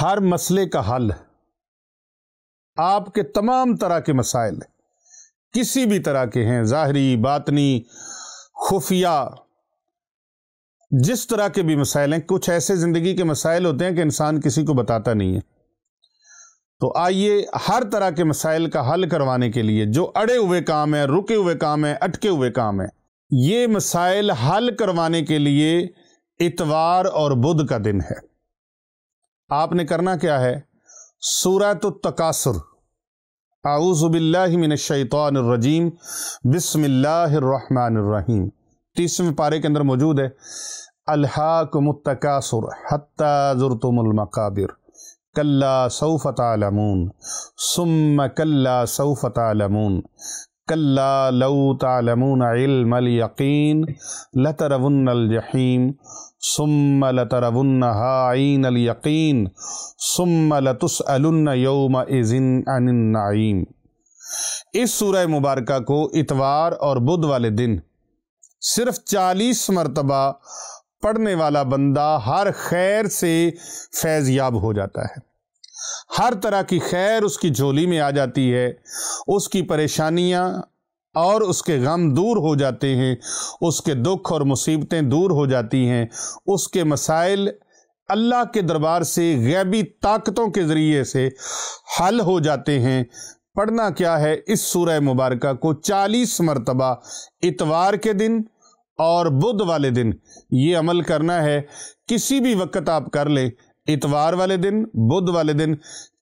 ہر مسئلے کا حل آپ کے تمام طرح کے مسائل کسی بھی طرح کے ہیں ظاہری باطنی خفیہ جس طرح کے بھی مسائل ہیں کچھ ایسے زندگی کے مسائل ہوتے ہیں کہ انسان کسی کو بتاتا نہیں ہے تو آئیے ہر طرح کے مسائل کا حل کروانے کے لیے جو اڑے ہوئے کام ہیں رکے ہوئے کام ہیں اٹکے ہوئے کام ہیں یہ مسائل حل کروانے کے لیے اتوار اور بدھ کا دن ہے آپ نے کرنا کیا ہے سورة التکاثر اعوذ باللہ من الشیطان الرجیم بسم اللہ الرحمن الرحیم تیسویں پارے کے اندر موجود ہے الحاکم التکاثر حتی زرتم المقابر کلا سوف تعلمون ثم کلا سوف تعلمون کل لو تعلمون علم الیقین لترون الجحیم ثم لترون ها عین الیقین ثم لتسألن یوم اذن عن النعیم اس سورہ مبارکہ کو اتوار اور بدھ والے دن صرف چالیس مرتبہ پڑھنے والا بندہ ہر خیر سے فیض یاب ہو جاتا ہے ہر طرح کی خیر اس کی جھولی میں آ جاتی ہے اس کی پریشانیاں اور اس کے غم دور ہو جاتے ہیں اس کے دکھ اور مصیبتیں دور ہو جاتی ہیں اس کے مسائل اللہ کے دربار سے غیبی طاقتوں کے ذریعے سے حل ہو جاتے ہیں پڑھنا کیا ہے اس سورہ مبارکہ کو چالیس مرتبہ اتوار کے دن اور بدھ والے دن یہ عمل کرنا ہے کسی بھی وقت آپ کر لیں اتوار والے دن بدھ والے دن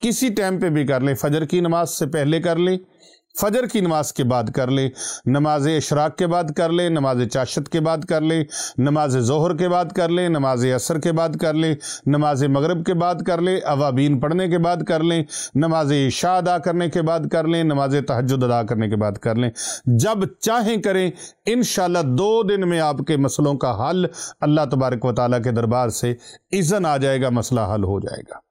کسی ٹائم پہ بھی کر لیں فجر کی نماز سے پہلے کر لیں فجر کی نماز کے بعد کر لے نماز اشراق کے بعد کر لیں نماز چاشت کے بعد کر لے نماز ظہر کے بعد کر لیں نماز عصر کے بعد کر لے نماز مغرب کے بعد کر لے عوابین پڑھنے کے بعد کر لیں نماز عشاء ادا کرنے کے بعد کر لیں نماز تحجد ادا کرنے کے بعد کر لیں جب چاہیں کریں انشاءاللہ دو دن میں آپ کے مسئلوں کا حل اللہ تبارک و تعالیٰ کے دربار سے اذن آ جائے گا مسئلہ حل ہو جائے گا